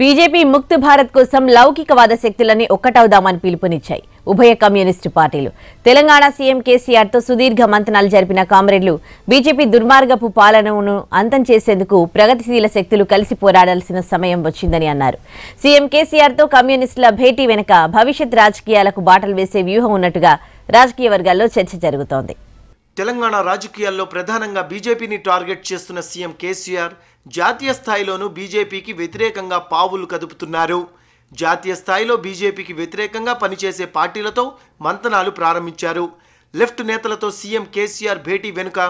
BJP ముక్త్ Bharat కోసం లౌకికవాద శక్తులన్నీ ఒక్కటవుదామని పిలుపునిచ్చాయి ఉభయ కమ్యూనిస్టు పార్టీలు తెలంగాణ సీఎం కేసీఆర్తో సుదీర్ఘ మంతనాలు జరిపిన కామ్రేడ్లు బీజేపీ దుర్మార్గపు పాలనను అంతం చేసేందుకు ప్రగతిశీల శక్తులు కలిసి పోరాడాల్సిన సమయం వచ్చిందని అన్నారు సీఎం కేసీఆర్తో కమ్యూనిస్టుల భేటీ వెనుక భవిష్యత్ రాజకీయాలకు బాటలు వేసే వ్యూహం ఉన్నట్టుగా రాజకీయ వర్గాల్లో చర్చ జరుగుతోంది తెలంగాణ రాజకీయాల్లో ప్రధానంగా బీజేపీని టార్గెట్ చేస్తున్న సీఎం కేసీఆర్ జాతీయ స్థాయిలోనూ బీజేపీకి వ్యతిరేకంగా పావులు కదుపుతున్నారు జాతీయ స్థాయిలో బీజేపీకి వ్యతిరేకంగా పనిచేసే పార్టీలతో మంతనాలు ప్రారంభించారు లెఫ్ట్ నేతలతో సీఎం కేసీఆర్ భేటీ వెనుక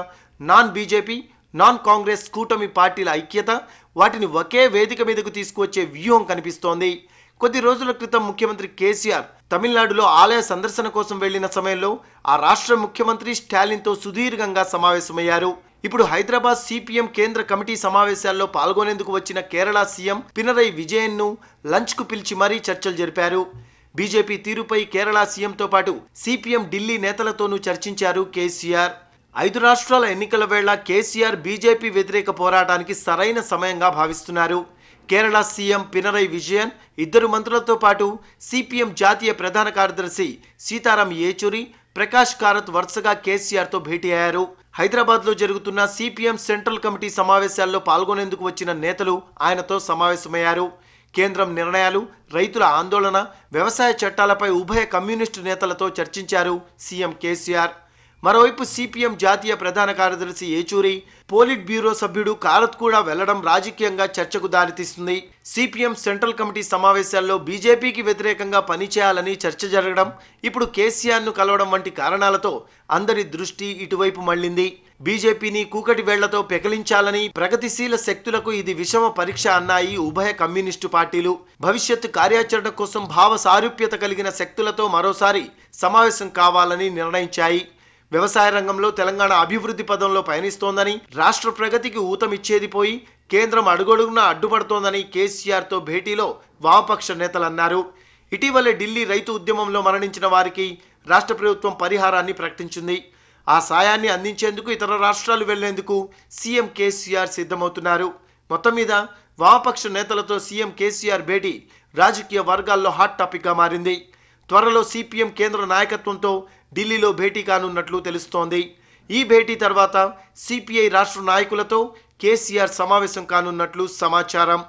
నాన్ బీజేపీ నాన్ కాంగ్రెస్ కూటమి పార్టీల ఐక్యత వాటిని ఒకే వేదిక మీదకు తీసుకువచ్చే వ్యూహం కనిపిస్తోంది కొద్ది రోజుల క్రితం ముఖ్యమంత్రి కేసీఆర్ తమిళనాడులో ఆలయ సందర్శన కోసం వెళ్లిన సమయంలో ఆ రాష్ట్ర ముఖ్యమంత్రి స్టాలిన్తో సుదీర్ఘంగా సమావేశమయ్యారు ఇప్పుడు హైదరాబాద్ సిపిఎం కేంద్ర కమిటీ సమావేశాల్లో పాల్గొనేందుకు వచ్చిన కేరళ సీఎం పినరై విజయన్ను లంచ్కు పిలిచి మరీ చర్చలు జరిపారు బీజేపీ తీరుపై కేరళ సీఎంతో పాటు సిపిఎం ఢిల్లీ నేతలతోనూ చర్చించారు కేసీఆర్ ఐదు రాష్ట్రాల ఎన్నికల వేళ కేసీఆర్ బీజేపీ వ్యతిరేక పోరాటానికి సరైన సమయంగా భావిస్తున్నారు కేరళ సీఎం పినరై విజయన్ ఇద్దరు మంత్రులతో పాటు సిపిఎం జాతీయ ప్రధాన కార్యదర్శి సీతారాం ఏచూరి ప్రకాష్ కారత్ వరుసగా కేసీఆర్తో భేటీ అయ్యారు హైదరాబాద్లో జరుగుతున్న సిపిఎం సెంట్రల్ కమిటీ సమావేశాల్లో పాల్గొనేందుకు వచ్చిన నేతలు ఆయనతో సమావేశమయ్యారు కేంద్రం నిర్ణయాలు రైతుల ఆందోళన వ్యవసాయ చట్టాలపై ఉభయ కమ్యూనిస్టు నేతలతో చర్చించారు సీఎం కేసీఆర్ మరోవైపు సిపిఎం జాతీయ ప్రధాన కార్యదర్శి ఏచూరి పోలిట్ బ్యూరో సభ్యుడు కారత్ కూడా వెళ్లడం రాజకీయంగా చర్చకు దారితీస్తుంది సిపిఎం సెంట్రల్ కమిటీ సమావేశాల్లో బీజేపీకి వ్యతిరేకంగా పనిచేయాలని చర్చ జరగడం ఇప్పుడు కేసీఆర్ను కలవడం వంటి కారణాలతో అందరి దృష్టి ఇటువైపు మళ్లింది బీజేపీని కూకటి వేళ్లతో పెకలించాలని ప్రగతిశీల శక్తులకు ఇది విషమ పరీక్ష అన్నాయి ఉభయ కమ్యూనిస్టు పార్టీలు భవిష్యత్తు కార్యాచరణ కోసం భావ సారూప్యత కలిగిన శక్తులతో మరోసారి సమావేశం కావాలని నిర్ణయించాయి వ్యవసాయ రంగంలో తెలంగాణ అభివృద్ధి పదంలో పయనిస్తోందని రాష్ట్ర ప్రగతికి ఊతమిచ్చేది పోయి కేంద్రం అడుగడుగున అడ్డుపడుతోందని కేసీఆర్తో భేటీలో వామపక్ష నేతలు అన్నారు ఇటీవలే ఢిల్లీ రైతు ఉద్యమంలో మరణించిన వారికి రాష్ట్ర ప్రభుత్వం పరిహారాన్ని ప్రకటించింది ఆ సాయాన్ని అందించేందుకు ఇతర రాష్ట్రాలు వెళ్లేందుకు సీఎం కేసీఆర్ సిద్ధమవుతున్నారు మొత్తం మీద వామపక్ష నేతలతో సీఎం కేసీఆర్ భేటీ రాజకీయ వర్గాల్లో హాట్ టాపిక్గా మారింది త్వరలో సిపిఎం కేంద్ర నాయకత్వంతో ఢిల్లీలో భేటీ కానున్నట్లు తెలుస్తోంది ఈ భేటీ తర్వాత సిపిఐ రాష్ట్ర నాయకులతో కేసీఆర్ సమావేశం కానున్నట్లు సమాచారం